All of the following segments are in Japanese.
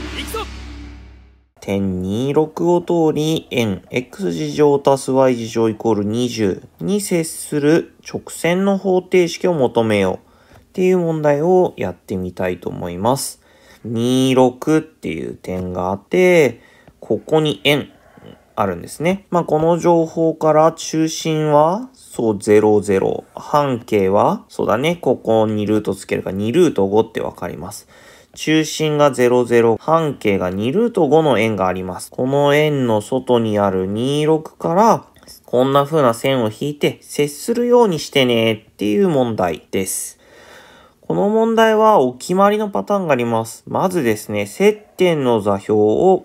行くぞ点26を通り、円 x 事乗足す y 事乗イコール20に接する直線の方程式を求めようっていう問題をやってみたいと思います。26っていう点があって、ここに円あるんですね。まあ、この情報から中心は、そう、00。半径は、そうだね、ここにルートつけるか2ルート5ってわかります。中心が00、半径が2ルート5の円があります。この円の外にある26からこんな風な線を引いて接するようにしてねっていう問題です。この問題はお決まりのパターンがあります。まずですね、接点の座標を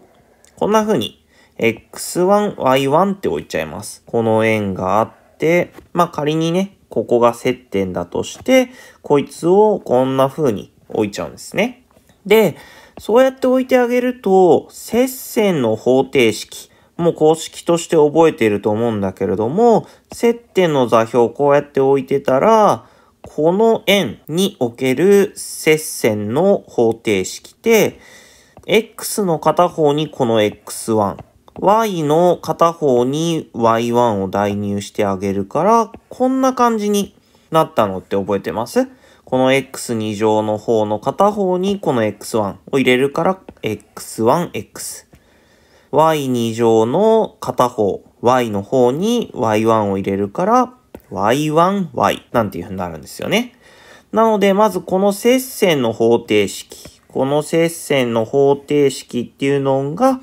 こんな風に x1、y1 って置いちゃいます。この円があって、まあ仮にね、ここが接点だとして、こいつをこんな風に置いちゃうんですね。で、そうやって置いてあげると、接線の方程式、もう公式として覚えていると思うんだけれども、接点の座標をこうやって置いてたら、この円における接線の方程式で、x の片方にこの x1、y の片方に y1 を代入してあげるから、こんな感じになったのって覚えてますこの x2 乗の方の片方にこの x1 を入れるから x1x。y2 乗の片方 y の方に y1 を入れるから y1y なんていう風になるんですよね。なので、まずこの接線の方程式。この接線の方程式っていうのが、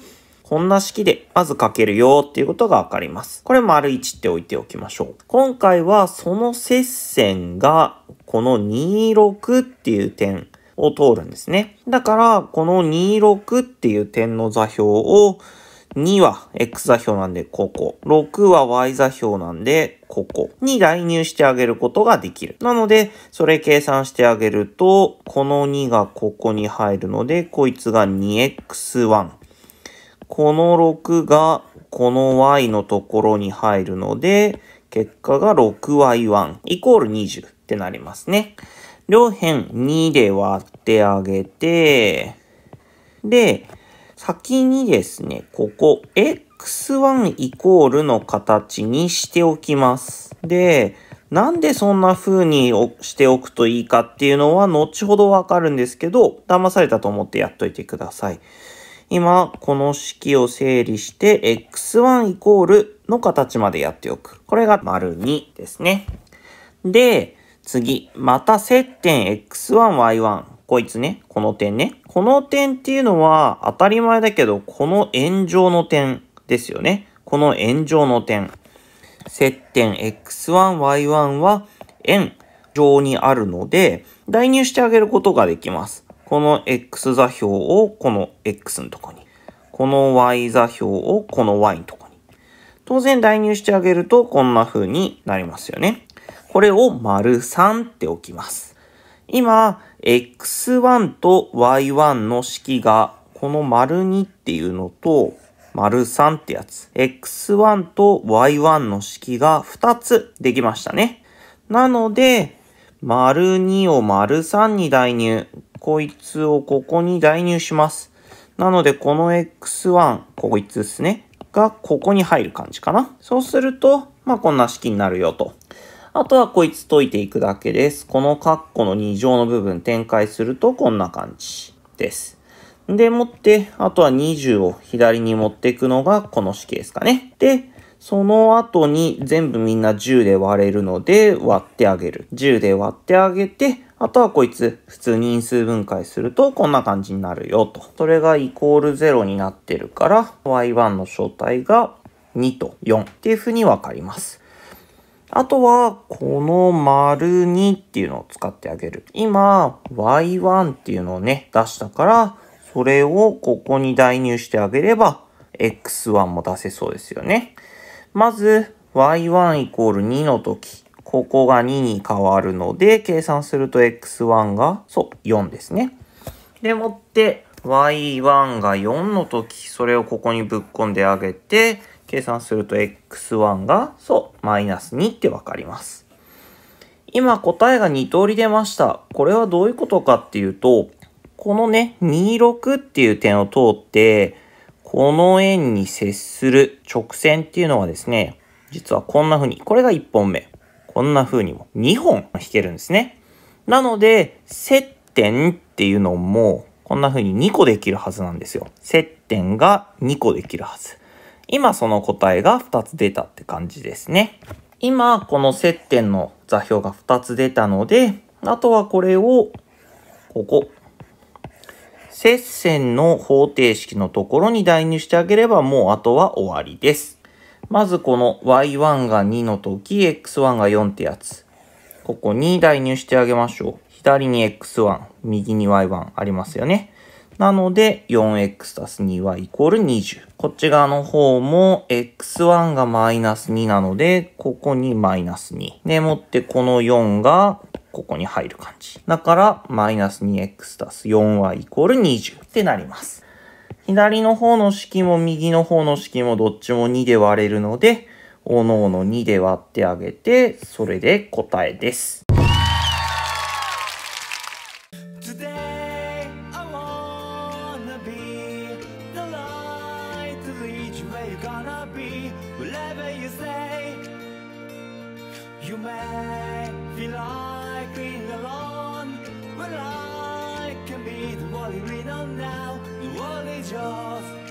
こんな式でまず書けるよっていうことがわかります。これ丸1って置いておきましょう。今回はその接線がこの26っていう点を通るんですね。だからこの26っていう点の座標を2は x 座標なんでここ。6は y 座標なんでここに代入してあげることができる。なので、それ計算してあげると、この2がここに入るので、こいつが 2x1。この6がこの y のところに入るので、結果が 6y1 イコール20ってなりますね。両辺2で割ってあげて、で、先にですね、ここ x1 イコールの形にしておきます。で、なんでそんな風にしておくといいかっていうのは後ほどわかるんですけど、騙されたと思ってやっといてください。今、この式を整理して、x1 イコールの形までやっておく。これが丸2ですね。で、次、また接点 x1、y1。こいつね、この点ね。この点っていうのは当たり前だけど、この円上の点ですよね。この円上の点。接点 x1、y1 は円上にあるので、代入してあげることができます。この x 座標をこの x のとこに、この y 座標をこの y のとこに。当然代入してあげるとこんな風になりますよね。これを丸3って置きます。今、x1 と y1 の式がこの丸2っていうのと丸3ってやつ。x1 と y1 の式が2つできましたね。なので、丸2を丸3に代入。こいつをここに代入します。なので、この x1、こいつですね。が、ここに入る感じかな。そうすると、まあ、こんな式になるよと。あとはこいつ解いていくだけです。このカッコの2乗の部分展開するとこんな感じです。で、もって、あとは20を左に持っていくのがこの式ですかね。で、その後に全部みんな10で割れるので割ってあげる。10で割ってあげて、あとはこいつ、普通に因数分解するとこんな感じになるよと。それがイコール0になってるから、y1 の正体が2と4っていうふうにわかります。あとは、この丸2っていうのを使ってあげる。今、y1 っていうのをね、出したから、それをここに代入してあげれば、x1 も出せそうですよね。まず、y1 イコール2の時、ここが2に変わるので、計算すると x1 が、そう、4ですね。でもって、y1 が4の時、それをここにぶっ込んであげて、計算すると x1 が、そう、マイナス2ってわかります。今答えが2通り出ました。これはどういうことかっていうと、このね、26っていう点を通って、この円に接する直線っていうのはですね、実はこんな風に、これが1本目。こんな風にも2本弾けるんですね。なので、接点っていうのも、こんな風に2個できるはずなんですよ。接点が2個できるはず。今その答えが2つ出たって感じですね。今、この接点の座標が2つ出たので、あとはこれを、ここ。接線の方程式のところに代入してあげれば、もうあとは終わりです。まずこの y1 が2の時、x1 が4ってやつ。ここに代入してあげましょう。左に x1、右に y1 ありますよね。なので、4x たす 2y イコール20。こっち側の方も、x1 がマイナス2なので、ここにマイナス2。で、もってこの4が、ここに入る感じ。だから、マイナス 2x たす 4y イコール20ってなります。左の方の式も右の方の式もどっちも2で割れるので、おのおの2で割ってあげて、それで答えです。You may feel like being alone, but I be the world we know now. The world is yours.